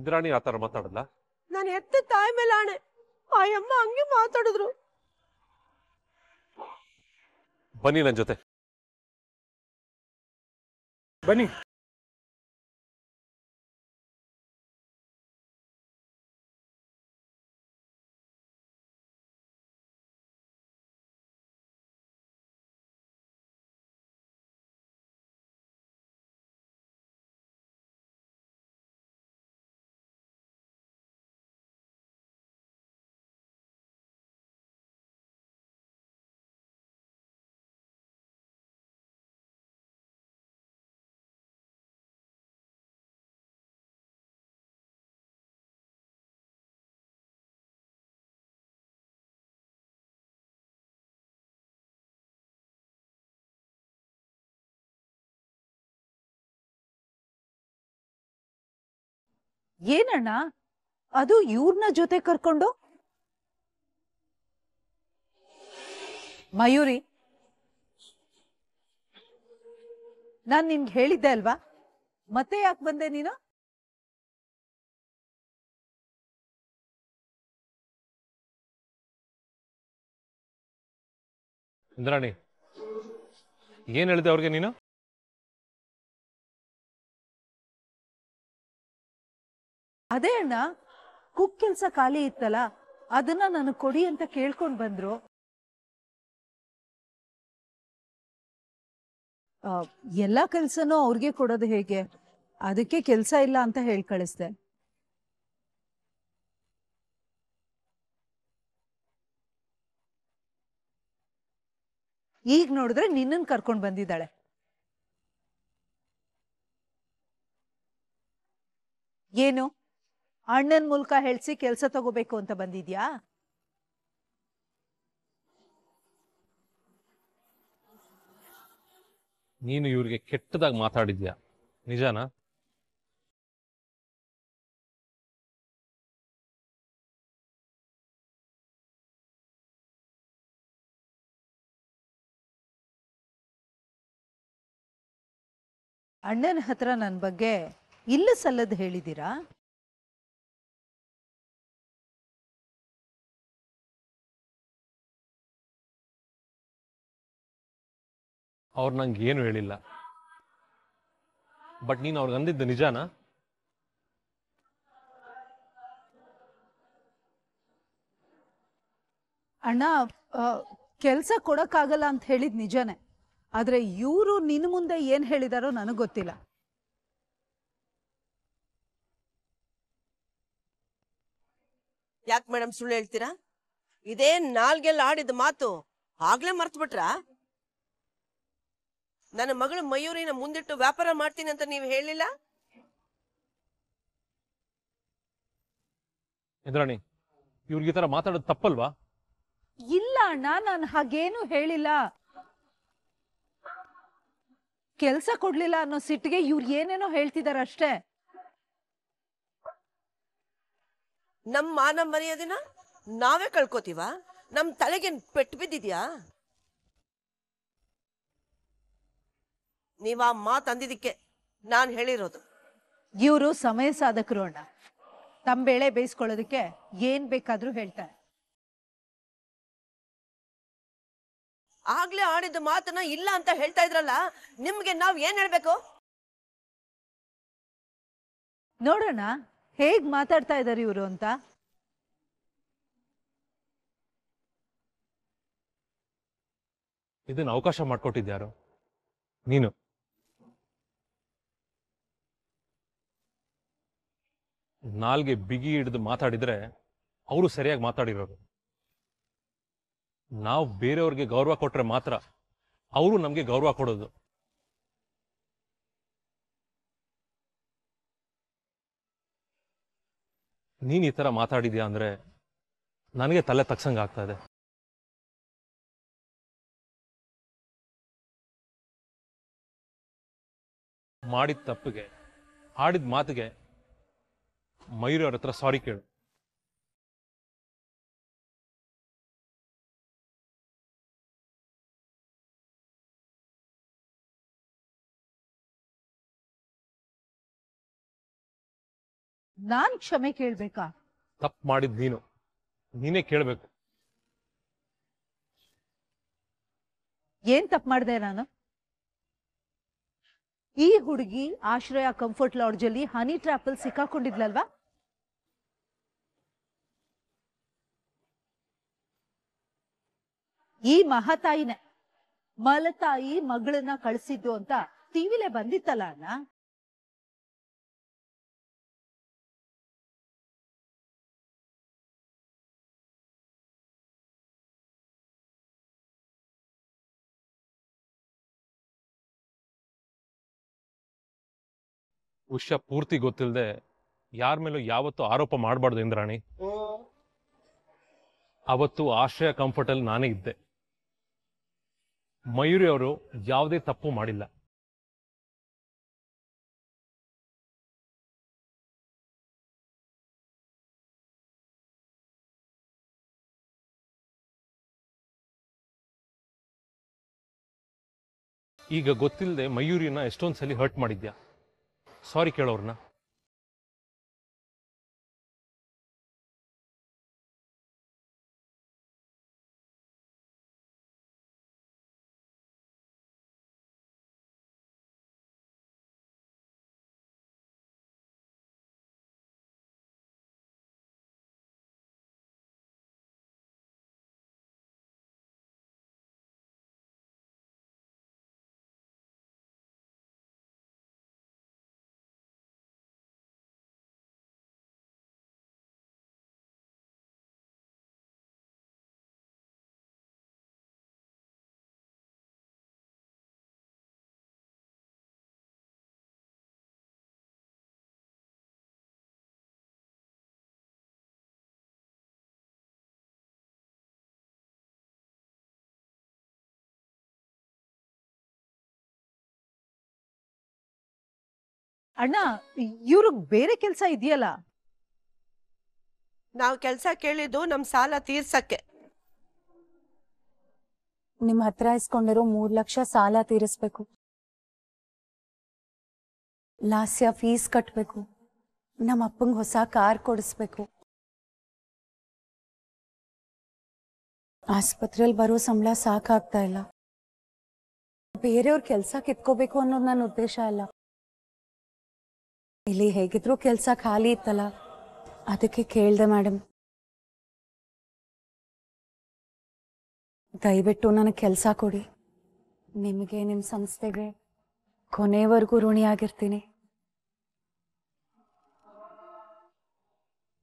ಇಂದ್ರಾಣಿ ಆತರ ಮಾತಾಡಲ್ಲ ನಾನು ಎತ್ತ ತಾಯಿ ಮೇಲೆ ಆಣೆ ಆ ಹಂಗೆ ಮಾತಾಡಿದ್ರು ಬನ್ನಿ ನನ್ನ ಜೊತೆ ಬನ್ನಿ ಏನಣ್ಣ ಅದು ಇವ್ರನ್ನ ಜೊತೆ ಕರ್ಕೊಂಡು ಮಯೂರಿ ನಾನ್ ನಿನ್ಗೆ ಹೇಳಿದ್ದೆ ಅಲ್ವಾ ಮತ್ತೆ ಯಾಕೆ ಬಂದೆ ನೀನು ಇಂದ್ರಾಣಿ ಏನ್ ಹೇಳಿದೆ ಅವ್ರಿಗೆ ನೀನು ಅದೇ ಅಣ್ಣ ಕುಕ್ ಕೆಲಸ ಖಾಲಿ ಇತ್ತಲ್ಲ ಅದನ್ನ ನಾನು ಕೊಡಿ ಅಂತ ಕೇಳ್ಕೊಂಡ್ ಬಂದ್ರು ಎಲ್ಲಾ ಕೆಲ್ಸನೂ ಅವ್ರಿಗೆ ಕೊಡೋದು ಹೇಗೆ ಅದಕ್ಕೆ ಕೆಲ್ಸ ಇಲ್ಲ ಅಂತ ಹೇಳಿ ಕಳಿಸ್ದೆ ಈಗ ನೋಡಿದ್ರೆ ನಿನ್ನನ್ ಕರ್ಕೊಂಡ್ ಬಂದಿದ್ದಾಳೆ ಏನು ಅಣ್ಣನ ಮೂಲಕ ಹೇಳ್ಸಿ ಕೆಲಸ ತಗೋಬೇಕು ಅಂತ ಬಂದಿದ್ಯಾ ನೀನು ಇವ್ರಿಗೆ ಕೆಟ್ಟದಾಗಿ ಮಾತಾಡಿದ್ಯಾ ನಿಜಾನಾ ಅಣ್ಣನ ಹತ್ರ ನನ್ನ ಬಗ್ಗೆ ಇಲ್ಲ ಸಲ್ಲದ್ ಹೇಳಿದ್ದೀರಾ ಅವ್ರು ನಂಗೆ ಏನು ಹೇಳಿಲ್ಲ ಬಟ್ ನೀನು ಅವ್ರಿಗೆ ಅಂದಿದ್ದು ನಿಜಾನ ಅಣ್ಣ ಕೆಲಸ ಕೊಡಕ್ಕಾಗಲ್ಲ ಅಂತ ಹೇಳಿದ್ ನಿಜನೇ ಆದ್ರೆ ಇವರು ನಿನ್ನ ಮುಂದೆ ಏನು ಹೇಳಿದಾರೋ ನನಗೆ ಗೊತ್ತಿಲ್ಲ ಯಾಕೆ ಮೇಡಮ್ ಸುಳ್ಳು ಹೇಳ್ತೀರಾ ಇದೇ ನಾಲ್ಗೆಲ್ಲ ಆಡಿದ ಮಾತು ಆಗ್ಲೇ ಬಿಟ್ರಾ ನನ್ನ ಮಗಳು ಮಯೂರಿನ ಮುಂದಿಟ್ಟು ವ್ಯಾಪಾರ ಮಾಡ್ತೀನಿ ಅಂತ ನೀವು ಹೇಳಿಲ್ಲ ಇಂದ್ರಾಣಿ ಇವ್ರಿಗೆ ಈ ತರ ಮಾತಾಡೋದು ತಪ್ಪಲ್ವಾ ಇಲ್ಲ ಅಣ್ಣ ನಾನು ಹಾಗೇನು ಹೇಳಿಲ್ಲ ಕೆಲಸ ಕೊಡ್ಲಿಲ್ಲ ಅನ್ನೋ ಸಿಟ್ಟಿಗೆ ಇವ್ರು ಏನೇನೋ ಹೇಳ್ತಿದಾರೆ ಅಷ್ಟೇ ನಮ್ ಮಾನ ಮರ್ಯಾದಿನ ನಾವೇ ಕಳ್ಕೊತೀವ ನಮ್ ತಲೆಗೆ ಪೆಟ್ಟು ಬಿದ್ದಿದ್ಯಾ ನೀವ್ ಆ ಮಾತು ಅಂದಿದ್ದಕ್ಕೆ ನಾನು ಹೇಳಿರೋದು ಇವರು ಸಮಯ ಸಾಧಕರು ಅಣ್ಣ ತಮ್ಮ ಬೆಳೆ ಬೇಯಿಸ್ಕೊಳ್ಳೋದಕ್ಕೆ ಏನ್ ಬೇಕಾದ್ರೂ ಹೇಳ್ತಾರೆ ಆಗ್ಲೇ ಆಡಿದ ಮಾತನ್ನ ಇಲ್ಲ ಅಂತ ಹೇಳ್ತಾ ಇದ್ರಲ್ಲ ನಿಮ್ಗೆ ನಾವ್ ಏನ್ ಹೇಳ್ಬೇಕು ನೋಡೋಣ ಹೇಗ್ ಮಾತಾಡ್ತಾ ಇದಾರೆ ಇವರು ಅಂತ ಇದನ್ನ ಅವಕಾಶ ಮಾಡ್ಕೊಟ್ಟಿದ್ಯಾರು ನೀನು ನಾಲ್ಗೆ ಬಿಗಿ ಹಿಡಿದು ಮಾತಾಡಿದರೆ ಅವರು ಸರಿಯಾಗಿ ಮಾತಾಡಿರೋರು ನಾವು ಬೇರೆಯವ್ರಿಗೆ ಗೌರವ ಕೊಟ್ಟರೆ ಮಾತ್ರ ಅವರು ನಮಗೆ ಗೌರವ ಕೊಡೋದು ನೀನು ಈ ಥರ ಮಾತಾಡಿದ್ಯಾ ಅಂದರೆ ನನಗೆ ತಲೆ ತಗ್ಸಂಗೆ ಆಗ್ತಾ ಇದೆ ಮಾಡಿದ ತಪ್ಪಿಗೆ ಆಡಿದ ಮಾತಿಗೆ ಮಯೂರಿ ಅವ್ರ ಹತ್ರ ಸಾರಿ ಕೇಳು ನಾನ್ ಕ್ಷಮೆ ಕೇಳ್ಬೇಕಾ ತಪ್ಪು ಮಾಡಿದ್ ನೀನು ನೀನೇ ಕೇಳ್ಬೇಕು ಏನ್ ತಪ್ಪು ಮಾಡಿದೆ ನಾನು ಈ ಹುಡುಗಿ ಆಶ್ರಯ ಕಂಫರ್ಟ್ ಲಾಡ್ಜ್ ಅಲ್ಲಿ ಹನಿ ಟ್ರಾಪಲ್ ಸಿಕ್ಕಾಕೊಂಡಿದ್ಲಲ್ವಾ ಈ ಮಹತಾಯಿನೇ ಮಲತಾಯಿ ಮಗಳನ್ನ ಕಳಿಸಿದ್ದು ಅಂತ ಟಿವಿಲೇ ಬಂದಿತ್ತಲ್ಲ ಅಣ್ಣ ವಿಷಯ ಪೂರ್ತಿ ಗೊತ್ತಿಲ್ಲದೆ ಯಾರ ಮೇಲೂ ಯಾವತ್ತು ಆರೋಪ ಮಾಡಬಾರ್ದು ಇಂದ್ರಾಣಿ ಅವತ್ತು ಆಶ್ರಯ ಕಂಫರ್ಟಲ್ಲಿ ನಾನೇ ಇದ್ದೆ ಮಯೂರಿ ಅವರು ಯಾವುದೇ ತಪ್ಪು ಮಾಡಿಲ್ಲ ಈಗ ಗೊತ್ತಿಲ್ಲದೆ ಮಯೂರಿನ ಎಷ್ಟೊಂದು ಹರ್ಟ್ ಮಾಡಿದ್ಯಾ ಸಾರಿ ನಾ ಅಣ್ಣ ಇವ್ರಿಗೆ ಬೇರೆ ಕೆಲಸ ಇದೆಯಲ್ಲ ನಾವು ಕೆಲ್ಸ ಕೇಳಿದ್ದು ನಮ್ ಸಾಲ ತೀರ್ಸಕ್ಕೆ ನಿಮ್ ಹತ್ರ ಇಸ್ಕೊಂಡಿರೋ ಮೂರ್ ಲಕ್ಷ ಸಾಲ ತೀರಿಸ್ಬೇಕು ಲಾಸ್ಯ ಫೀಸ್ ಕಟ್ಬೇಕು ನಮ್ಮ ಅಪ್ಪಂಗ್ ಹೊಸ ಕಾರ್ ಕೊಡಿಸ್ಬೇಕು ಆಸ್ಪತ್ರೆಯಲ್ಲಿ ಬರೋ ಸಂಬಳ ಸಾಕಾಗ್ತಾ ಇಲ್ಲ ಬೇರೆಯವ್ರ ಕೆಲ್ಸ ಕಿತ್ಕೋಬೇಕು ಅನ್ನೋದು ನನ್ನ ಉದ್ದೇಶ ಅಲ್ಲ ಇಲ್ಲಿ ಹೇಗಿದ್ರು ಕೆಲಸ ಖಾಲಿ ಇತ್ತಲ್ಲ ಅದಕ್ಕೆ ಕೇಳ್ದೆ ಮೇಡಮ್ ದಯವಿಟ್ಟು ನನಗೆ ಕೆಲಸ ಕೊಡಿ ನಿಮಗೆ ನಿಮ್ಮ ಸಂಸ್ಥೆಗೆ ಕೊನೆವರೆಗೂ ಋಣಿಯಾಗಿರ್ತೀನಿ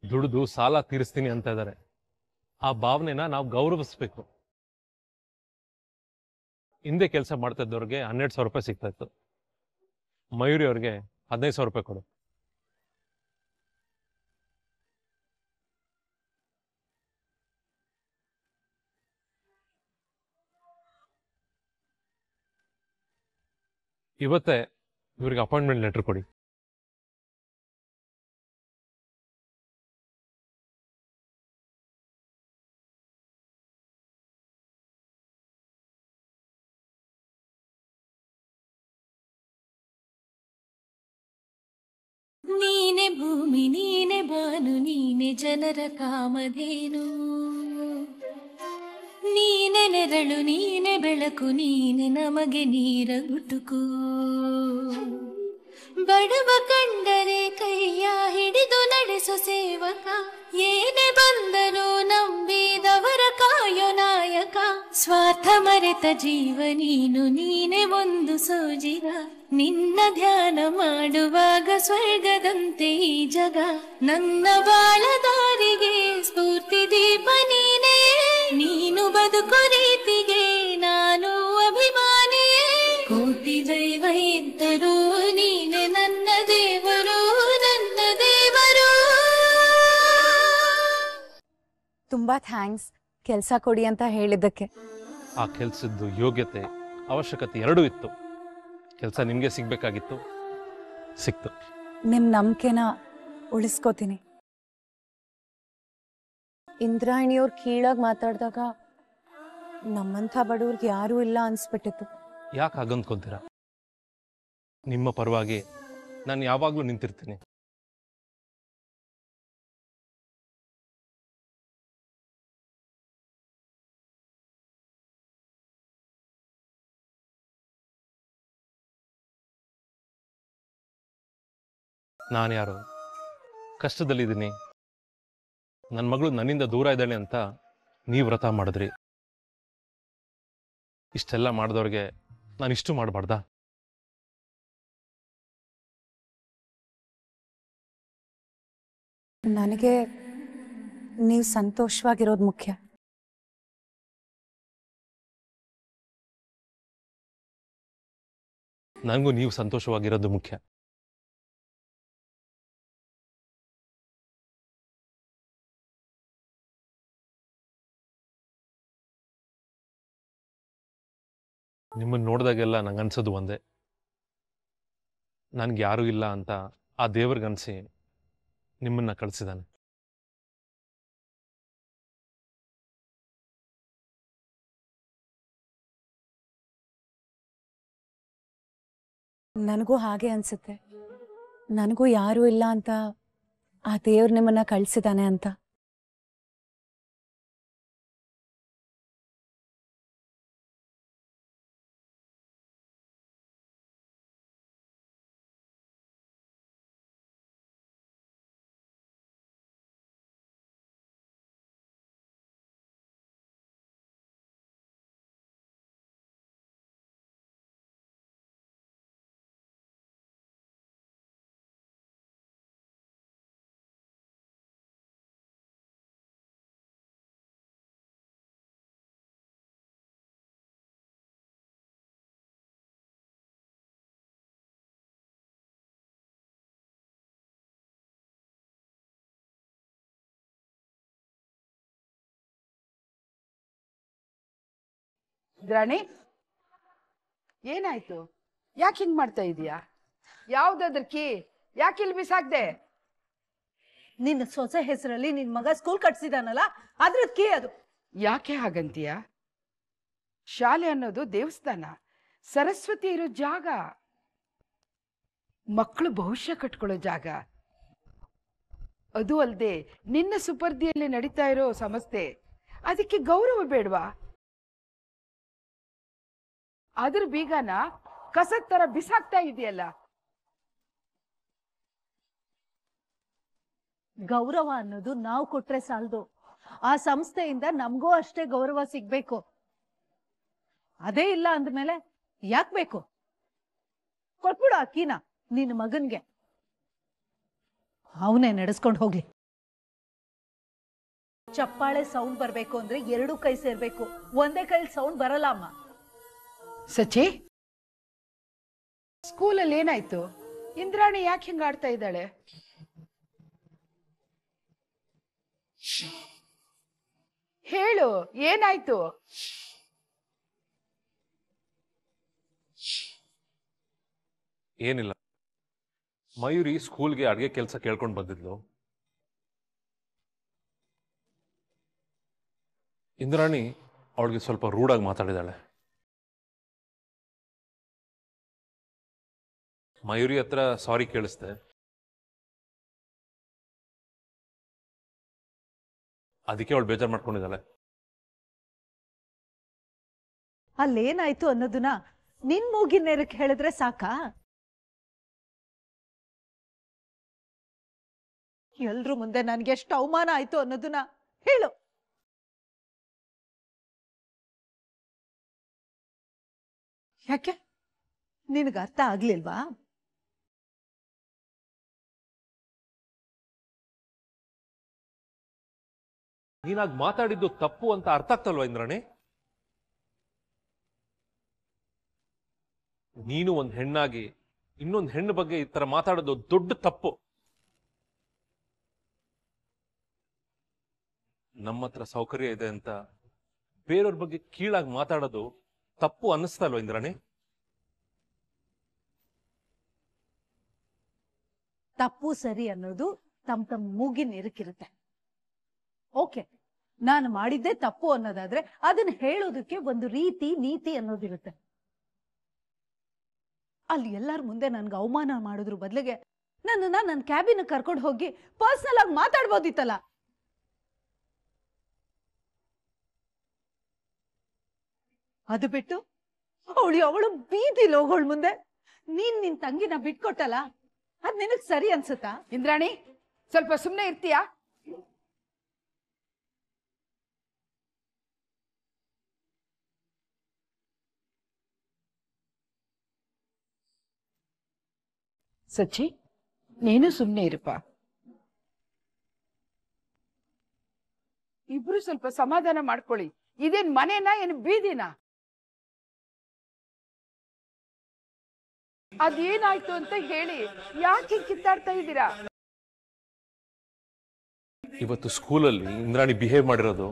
ದುಡಿದು ಸಾಲ ತೀರಿಸ್ತೀನಿ ಅಂತ ಇದ್ದಾರೆ ಆ ಭಾವನೆನ ನಾವು ಗೌರವಿಸ್ಬೇಕು ಹಿಂದೆ ಕೆಲಸ ಮಾಡ್ತಾ ಇದ್ದವ್ರಿಗೆ ಹನ್ನೆರಡು ಸಾವಿರ ರೂಪಾಯಿ ಸಿಗ್ತಾ ಇತ್ತು ಮಯೂರಿ ಅವ್ರಿಗೆ ಹದಿನೈದು ಸಾವಿರ ರೂಪಾಯಿ ಕೊಡು ಇವತ್ತೇ ಇವ್ರಿಗೆ ಅಪಾಯಿಂಟ್ಮೆಂಟ್ ಲೆಟರ್ ಕೊಡಿ ನೀನೆ ಭೂಮಿ ನೀನೆ ಬಾನು ನೀನೆ ಜನರ ಕಾಮಧೇನು ನೀನೆ ನೆರಳು ನೀನೆ ಬೆಳಕು ನೀನೆ ನಮಗೆ ನೀರ ಗುಟುಕು ಬಡವ ಕಂಡರೆ ಕೈಯ ಹಿಡಿದು ನಡೆಸು ಸೇವಕ ಏನೇ ಬಂದರೂ ನಂಬಿದವರ ಕಾಯೋ ನಾಯಕ ಸ್ವಾರ್ಥ ಮರೆತ ಜೀವ ನೀನು ನೀನೆ ಒಂದು ಸೋಜಿರ ನಿನ್ನ ಧ್ಯಾನ ಮಾಡುವಾಗ ಸ್ವರ್ಗದಂತೆ ಈ ಜಗ ನನ್ನ ಬಾಳದಾರಿಗೆ ಸ್ಫೂರ್ತಿ ದೀಪ ನೀನೇ ನೀನು ಬದುಕು ರೀತಿಗೆ ನಾನು ಅಭಿಮಾನಿ ಕೋಟಿ ದೈವ ಇದ್ದರು ನೀನೆ ನನ್ನ ದೇವರು ನನ್ನ ದೇವರು ತುಂಬಾ ಥ್ಯಾಂಕ್ಸ್ ಕೆಲಸ ಕೊಡಿ ಅಂತ ಹೇಳಿದ್ದಕ್ಕೆ ಆ ಕೆಲಸದ್ದು ಯೋಗ್ಯತೆ ಅವಶ್ಯಕತೆ ಎರಡೂ ಇತ್ತು ಕೆಲಸ ನಿಮಗೆ ಸಿಗ್ಬೇಕಾಗಿತ್ತು ಸಿಕ್ತು ನಿಮ್ಮ ನಂಬಿಕೆನ ಉಳಿಸ್ಕೋತೀನಿ ಇಂದ್ರಾಣಿಯವ್ರ ಕೀಳಾಗಿ ಮಾತಾಡಿದಾಗ ನಮ್ಮಂಥ ಬಡವ್ರಿಗೆ ಯಾರೂ ಇಲ್ಲ ಅನ್ಸ್ಬಿಟ್ಟಿತ್ತು ಯಾಕೆ ಹಾಗಂದ್ಕೊಂತೀರ ನಿಮ್ಮ ಪರವಾಗಿ ನಾನು ಯಾವಾಗಲೂ ನಿಂತಿರ್ತೀನಿ ನಾನು ಯಾರು ಕಷ್ಟದಲ್ಲಿದ್ದೀನಿ ನನ್ನ ಮಗಳು ನನ್ನಿಂದ ದೂರ ಇದ್ದಾಳೆ ಅಂತ ನೀವು ವ್ರತ ಮಾಡಿದ್ರಿ ಇಷ್ಟೆಲ್ಲ ಮಾಡಿದವ್ರಿಗೆ ನಾನು ಇಷ್ಟು ಮಾಡಬಾರ್ದ ನನಗೆ ನೀವು ಸಂತೋಷವಾಗಿರೋದು ಮುಖ್ಯ ನನಗೂ ನೀವು ಸಂತೋಷವಾಗಿರೋದು ಮುಖ್ಯ ನಿಮ್ಮನ್ನು ನೋಡಿದಾಗೆಲ್ಲ ನಂಗೆ ಅನ್ಸೋದು ಒಂದೇ ನನಗೆ ಯಾರೂ ಇಲ್ಲ ಅಂತ ಆ ದೇವ್ರಿಗನ್ಸಿ ನಿಮ್ಮನ್ನು ಕಳಿಸಿದ್ದಾನೆ ನನಗೂ ಹಾಗೆ ಅನ್ಸುತ್ತೆ ನನಗೂ ಯಾರು ಇಲ್ಲ ಅಂತ ಆ ದೇವ್ರು ನಿಮ್ಮನ್ನ ಕಳಿಸಿದ್ದಾನೆ ಅಂತ ರಾಣಿ ಏನಾಯ್ತು ಯಾಕೆ ಹಿಂಗ್ ಮಾಡ್ತಾ ಇದೀಯಾ ಯಾವ್ದಾದ್ರ ಕೀ ಯಾಕೆ ಇಲ್ಲಿ ಬಿಸಾಕ್ದೆ ನಿನ್ನ ಸೊಸೆ ಹೆಸರಲ್ಲಿ ನಿನ್ ಮಗ ಸ್ಕೂಲ್ ಕಟ್ಸಿದಾನಲ್ಲ ಅದ್ರದ್ ಕೀ ಅದು ಯಾಕೆ ಹಾಗಂತೀಯ ಶಾಲೆ ಅನ್ನೋದು ದೇವಸ್ಥಾನ ಸರಸ್ವತಿ ಇರೋ ಜಾಗ ಮಕ್ಕಳು ಭವಿಷ್ಯ ಕಟ್ಕೊಳ್ಳೋ ಜಾಗ ಅದು ಅಲ್ಲದೆ ನಿನ್ನ ಸುಪರ್ದಿಯಲ್ಲಿ ನಡೀತಾ ಇರೋ ಸಮಸ್ಯೆ ಅದಕ್ಕೆ ಗೌರವ ಬೇಡವಾ ಅದ್ರ ಬೀಗನ ಕಸದ್ ತರ ಬಿಸಾಕ್ತಾ ಇದೆಯಲ್ಲ ಗೌರವ ಅನ್ನೋದು ನಾವು ಕೊಟ್ರೆ ಸಾಲದು ಆ ಸಂಸ್ಥೆಯಿಂದ ನಮಗೂ ಅಷ್ಟೇ ಗೌರವ ಸಿಗ್ಬೇಕು ಅದೇ ಇಲ್ಲ ಅಂದ್ಮೇಲೆ ಯಾಕ್ ಬೇಕು ಕೊಟ್ಬಿಡು ಅಕ್ಕಿನ ನಿನ್ನ ಮಗನ್ಗೆ ಅವನೇ ನಡೆಸ್ಕೊಂಡು ಹೋಗ್ಲಿ ಚಪ್ಪಾಳೆ ಸೌಂಡ್ ಬರ್ಬೇಕು ಅಂದ್ರೆ ಎರಡು ಕೈ ಸೇರ್ಬೇಕು ಒಂದೇ ಕೈಲಿ ಸೌಂಡ್ ಬರಲ್ಲ ಅಮ್ಮ ಸಚಿ ಸ್ಕೂಲಲ್ಲಿ ಏನಾಯ್ತು ಇಂದ್ರಾಣಿ ಯಾಕೆ ಹಿಂಗ ಆಡ್ತಾ ಇದ್ದಾಳೆ ಹೇಳು ಏನಾಯ್ತು ಏನಿಲ್ಲ ಮಯೂರಿ ಸ್ಕೂಲ್ಗೆ ಅಡ್ಗೆ ಕೆಲಸ ಕೇಳ್ಕೊಂಡು ಬಂದಿದ್ಲು ಇಂದ್ರಾಣಿ ಅವಳಿಗೆ ಸ್ವಲ್ಪ ರೂಡಾಗಿ ಮಾತಾಡಿದಾಳೆ ಮಯೂರಿ ಹತ್ರ ಸಾರಿ ಕೇಳಿಸ್ದೆ ಅದಕ್ಕೆ ಅವಳು ಬೇಜಾರು ಮಾಡ್ಕೊಂಡಿದ್ದಾಳೆ ಅಲ್ಲೇನಾಯ್ತು ಅನ್ನೋದನ್ನ ನಿನ್ ನೇರಕ್ಕೆ ಹೇಳಿದ್ರೆ ಸಾಕಾ ಎಲ್ರು ಮುಂದೆ ನನ್ಗೆ ಎಷ್ಟು ಅವಮಾನ ಆಯ್ತು ಅನ್ನೋದನ್ನ ಹೇಳು ಯಾಕೆ ನಿನಗ ಅರ್ಥ ಆಗ್ಲಿಲ್ವಾ ನೀನಾಗ ಮಾತಾಡಿದ್ದು ತಪ್ಪು ಅಂತ ಅರ್ಥ ಆಗ್ತಲ್ವ ಇಂದ್ರಣಿ ನೀನು ಒಂದ್ ಹೆಣ್ಣಾಗಿ ಇನ್ನೊಂದು ಹೆಣ್ಣು ಬಗ್ಗೆ ಈ ತರ ಮಾತಾಡೋದು ದೊಡ್ಡ ತಪ್ಪು ನಮ್ಮ ಹತ್ರ ಸೌಕರ್ಯ ಇದೆ ಅಂತ ಬೇರೆಯವ್ರ ಬಗ್ಗೆ ಕೀಳಾಗಿ ಮಾತಾಡೋದು ತಪ್ಪು ಅನ್ನಿಸ್ತಲ್ವ ಇಂದ್ರಾಣಿ ತಪ್ಪು ಸರಿ ಅನ್ನೋದು ತಮ್ಮ ತಮ್ಮ ಮೂಗಿನ ಇರಕ್ಕಿರುತ್ತೆ ಓಕೆ ನಾನು ಮಾಡಿದ್ದೆ ತಪ್ಪು ಅನ್ನೋದಾದ್ರೆ ಅದನ್ನ ಹೇಳೋದಕ್ಕೆ ಒಂದು ರೀತಿ ನೀತಿ ಅನ್ನೋದಿರುತ್ತೆ ಅಲ್ಲಿ ಎಲ್ಲರ ಮುಂದೆ ನನ್ಗೆ ಅವಮಾನ ಮಾಡೋದ್ರ ಬದಲಿಗೆ ನನ್ನನ್ನ ನನ್ನ ಕ್ಯಾಬಿನ್ ಕರ್ಕೊಂಡು ಹೋಗಿ ಪರ್ಸನಲ್ ಆಗಿ ಮಾತಾಡ್ಬೋದಿತ್ತಲ್ಲ ಅದು ಬಿಟ್ಟು ಅವಳು ಅವಳು ಬೀದಿ ಲೋಗಳ ಮುಂದೆ ನೀನ್ ನಿನ್ ತಂಗಿನ ಬಿಟ್ಕೊಟ್ಟಲ್ಲ ಅದ್ ನಿನಗ್ ಸರಿ ಅನ್ಸುತ್ತಾ ಇಂದ್ರಾಣಿ ಸ್ವಲ್ಪ ಸುಮ್ನೆ ಇರ್ತೀಯಾ ಸಚ್ಚಿ ನೀನು ಸುಮ್ಮನೆ ಇರಪ್ಪ ಇಬ್ರು ಸ್ವಲ್ಪ ಸಮಾಧಾನ ಮಾಡ್ಕೊಳ್ಳಿ ಇದೇನ್ ಮನೆನಾ ಏನ್ ಬೀದಿನಾ ಅದೇನಾಯ್ತು ಅಂತ ಹೇಳಿ ಯಾಕೆ ಕಿತ್ತಾಡ್ತಾ ಇದ್ದೀರಾ ಇವತ್ತು ಸ್ಕೂಲಲ್ಲಿ ಇಂದ್ರಾಣಿ ಬಿಹೇವ್ ಮಾಡಿರೋದು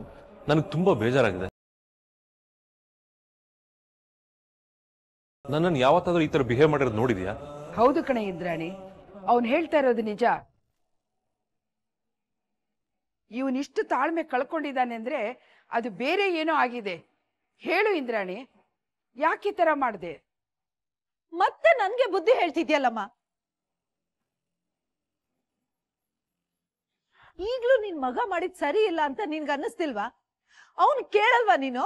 ನನಗೆ ತುಂಬಾ ಬೇಜಾರಾಗಿದೆ ನನ್ನನ್ನು ಯಾವತ್ತಾದ್ರೂ ಈ ತರ ಬಿಹೇವ್ ಮಾಡಿರೋದು ನೋಡಿದ್ಯಾ ಹೌದು ಕಣೆ ಇಂದ್ರಾಣಿ ಅವನು ಹೇಳ್ತಾ ಇರೋದು ನಿಜ ಇವನಿಷ್ಟು ತಾಳ್ಮೆ ಕಳ್ಕೊಂಡಿದ್ದಾನೆ ಅಂದ್ರೆ ಅದು ಬೇರೆ ಏನೋ ಆಗಿದೆ ಹೇಳು ಇಂದ್ರಾಣಿ ಯಾಕೆ ಈ ತರ ಮಾಡಿದೆ ಮತ್ತೆ ನನ್ಗೆ ಬುದ್ಧಿ ಹೇಳ್ತಿದ್ಯಲ್ಲಮ್ಮ ಈಗ್ಲೂ ನಿನ್ ಮಗ ಮಾಡಿದ್ ಸರಿ ಇಲ್ಲ ಅಂತ ನಿನ್ಗ ಅನ್ನಿಸ್ತಿಲ್ವಾ ಅವನು ಕೇಳಲ್ವಾ ನೀನು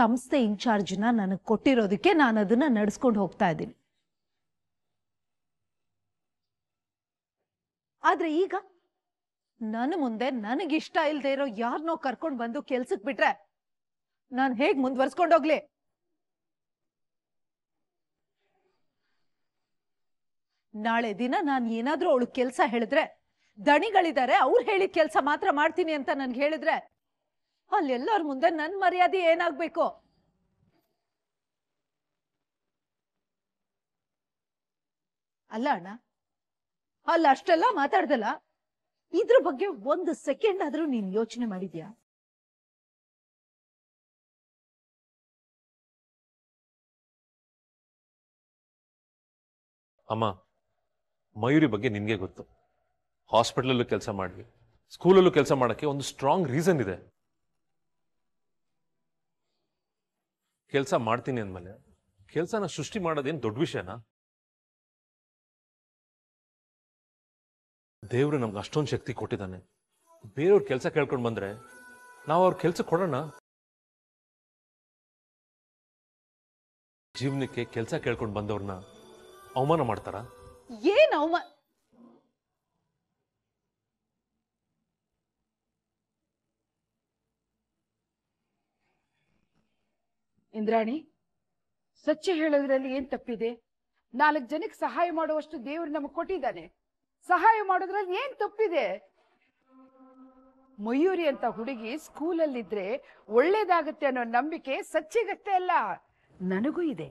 ಸಂಸ್ಥೆ ಇನ್ಚಾರ್ಜ್ನ ನನಗೆ ಕೊಟ್ಟಿರೋದಕ್ಕೆ ನಾನು ಅದನ್ನು ನಡೆಸ್ಕೊಂಡು ಹೋಗ್ತಾ ಇದ್ದೀನಿ ಆದರೆ ಈಗ ನನ್ನ ಮುಂದೆ ನನಗಿಷ್ಟ ಇಲ್ಲದೆ ಇರೋ ಯಾರನ್ನೋ ಕರ್ಕೊಂಡು ಬಂದು ಕೆಲ್ಸಕ್ಕೆ ಬಿಟ್ರೆ ನಾನು ಹೇಗೆ ಮುಂದುವರ್ಸ್ಕೊಂಡೋಗ್ಲಿ ನಾಳೆ ದಿನ ನಾನು ಏನಾದರೂ ಅವಳು ಕೆಲಸ ಹೇಳಿದ್ರೆ ದಣಿಗಳಿದ್ದಾರೆ ಅವ್ರು ಹೇಳಿ ಕೆಲಸ ಮಾತ್ರ ಮಾಡ್ತೀನಿ ಅಂತ ನನ್ಗೆ ಹೇಳಿದ್ರೆ ಅಲ್ಲೆಲ್ಲರ ಮುಂದೆ ನನ್ ಮರ್ಯಾದೆ ಏನಾಗ್ಬೇಕು ಅಲ್ಲ ಅಣ್ಣ ಅಲ್ಲ ಅಷ್ಟೆಲ್ಲ ಮಾತಾಡ್ದಲ್ಲ ಇದ್ರ ಬಗ್ಗೆ ಒಂದು ಸೆಕೆಂಡ್ ಆದ್ರೂ ನೀನ್ ಯೋಚನೆ ಮಾಡಿದ್ಯಾ ಅಮ್ಮ ಮಯೂರಿ ಬಗ್ಗೆ ನಿನ್ಗೆ ಗೊತ್ತು ಹಾಸ್ಪಿಟಲಲ್ಲೂ ಕೆಲಸ ಮಾಡಿ ಸ್ಕೂಲಲ್ಲೂ ಕೆಲಸ ಮಾಡೋಕ್ಕೆ ಒಂದು ಸ್ಟ್ರಾಂಗ್ ರೀಸನ್ ಇದೆ ಕೆಲಸ ಮಾಡ್ತೀನಿ ಅಂದಮೇಲೆ ಕೆಲಸನ ಸೃಷ್ಟಿ ಮಾಡೋದೇನು ದೊಡ್ಡ ವಿಷಯನಾ ದೇವರು ನಮ್ಗೆ ಅಷ್ಟೊಂದು ಶಕ್ತಿ ಕೊಟ್ಟಿದ್ದಾನೆ ಬೇರೆಯವ್ರ ಕೆಲಸ ಕೇಳ್ಕೊಂಡು ಬಂದ್ರೆ ನಾವು ಅವ್ರ ಕೆಲಸ ಕೊಡೋಣ ಜೀವನಕ್ಕೆ ಕೆಲಸ ಕೇಳ್ಕೊಂಡು ಬಂದವ್ರನ್ನ ಅವಮಾನ ಮಾಡ್ತಾರಾ ಏನು ಅವಮಾನ ಇಂದ್ರಾಣಿ ಸತ್ಯ ಹೇಳೋದ್ರಲ್ಲಿ ಏನ್ ತಪ್ಪಿದೆ ನಾಲ್ಕು ಜನಕ್ಕೆ ಸಹಾಯ ಮಾಡುವಷ್ಟು ದೇವರು ನಮಗೆ ಕೊಟ್ಟಿದ್ದಾನೆ ಸಹಾಯ ಮಾಡೋದ್ರಲ್ಲಿ ಏನ್ ತಪ್ಪಿದೆ ಮಯೂರಿ ಅಂತ ಹುಡುಗಿ ಸ್ಕೂಲಲ್ಲಿದ್ರೆ ಒಳ್ಳೇದಾಗುತ್ತೆ ಅನ್ನೋ ನಂಬಿಕೆ ಸಚ್ಚಿಗತ್ತೆ ಅಲ್ಲ ನನಗೂ ಇದೆ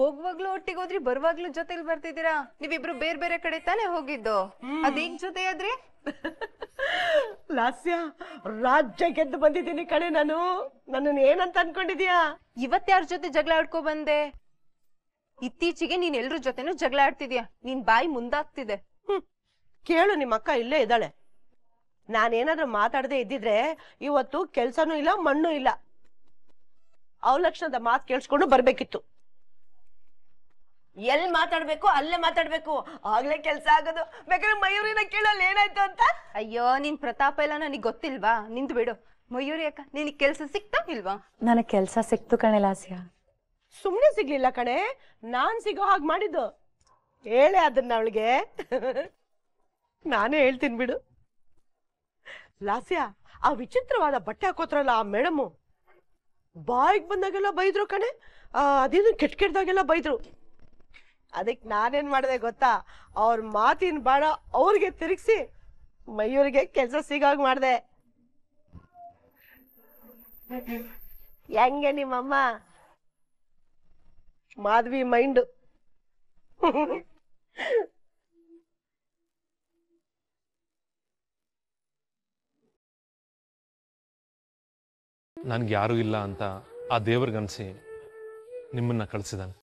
ಹೋಗುವಾಗ್ಲೂ ಒಟ್ಟಿಗೆ ಹೋದ್ರಿ ಬರುವಾಗ್ಲೂ ಜೊತೆಲಿ ಬರ್ತಿದ್ದೀರಾ ನೀವಿಬ್ರು ಬೇರೆ ಬೇರೆ ಕಡೆ ತಾನೇ ಹೋಗಿದ್ದು ಅದೇನ್ ಜೊತೆ ಆದ್ರಿ ಲಾಸ್ಯ ರಾಜ್ಯ ಗೆದ್ದು ಬಂದಿದ್ದೀನಿ ಕಣೆ ನಾನು ನನ್ನ ಏನಂತ ಅನ್ಕೊಂಡಿದ್ಯಾ ಇವತ್ತ್ಯಾರ ಜೊತೆ ಜಗಳ ಆಡ್ಕೊ ಬಂದೆ ಇತ್ತೀಚೆಗೆ ನೀನ್ ಎಲ್ರ ಜೊತೆನೂ ಜಗಳ ಆಡ್ತಿದ್ಯಾ ನಿನ್ ಬಾಯಿ ಮುಂದಾಗ್ತಿದೆ ಕೇಳು ನಿಮ್ಮ ಅಕ್ಕ ಇಲ್ಲೇ ಇದ್ದಾಳೆ ನಾನೇನಾದ್ರೂ ಮಾತಾಡದೆ ಇದ್ದಿದ್ರೆ ಇವತ್ತು ಕೆಲ್ಸನೂ ಇಲ್ಲ ಮಣ್ಣು ಇಲ್ಲ ಅವಲಕ್ಷಣದ ಮಾತು ಕೇಳಿಸ್ಕೊಂಡು ಬರ್ಬೇಕಿತ್ತು ಎಲ್ ಮಾತಾಡ್ಬೇಕು ಅಲ್ಲೇ ಮಾತಾಡ್ಬೇಕು ಆಗ್ಲೇ ಕೆಲ್ಸ ಆಗೋದು ಬೇಕಾದ್ರೆ ಮಯೂರಿನ ಕೇಳೋಲ್ಲ ಏನಾಯ್ತು ಅಂತ ಅಯ್ಯೋ ನಿನ್ ಪ್ರತಾಪ ಎಲ್ಲ ನನಗೆ ಗೊತ್ತಿಲ್ವಾ ನಿಂತು ಬಿಡು ಮಯೂರಿ ಅಕ್ಕ ನಿನಗೆ ಕೆಲಸ ಸಿಕ್ತಾ ಇಲ್ವಾ ನನಗೆ ಕೆಲಸ ಸಿಕ್ತು ಕಣೆ ಲಾಸ್ಯ ಸುಮ್ನೆ ಸಿಗ್ಲಿಲ್ಲ ಕಣೆ ನಾನ್ ಸಿಗೋ ಹಾಗೆ ಮಾಡಿದ್ದು ಹೇಳೆ ಅದನ್ನ ಅವಳಿಗೆ ನಾನೇ ಹೇಳ್ತೀನಿ ಬಿಡು ಲಾಸ್ಯ ಆ ವಿಚಿತ್ರವಾದ ಬಟ್ಟೆ ಹಾಕೋತ್ರಲ್ಲ ಆ ಮೇಡಮು ಬಾಯಿಗೆ ಬಂದಾಗೆಲ್ಲ ಬೈದ್ರು ಕಣೆ ಅದೇನು ಕೆಟ್ಟ ಕೆಟ್ಟದಾಗೆಲ್ಲ ಬೈದ್ರು ಅದಕ್ಕೆ ನಾನೇನ್ ಮಾಡಿದೆ ಗೊತ್ತಾ ಅವ್ರ ಮಾತಿನ ಬಾಣ ಅವ್ರಿಗೆ ತಿರುಗಿಸಿ ಮಯೂರಿಗೆ ಕೆಲಸ ಸಿಗೋಗ್ ಮಾಡಿದೆ ಹೆಂಗೆ ನಿಮ್ಮಮ್ಮ ಮಾಧವಿ ಮೈಂಡ್ ನನ್ಗೆ ಯಾರು ಇಲ್ಲ ಅಂತ ಆ ದೇವ್ರಿಗನ್ಸಿ ನಿಮ್ಮನ್ನ ಕಳಿಸಿದಾನೆ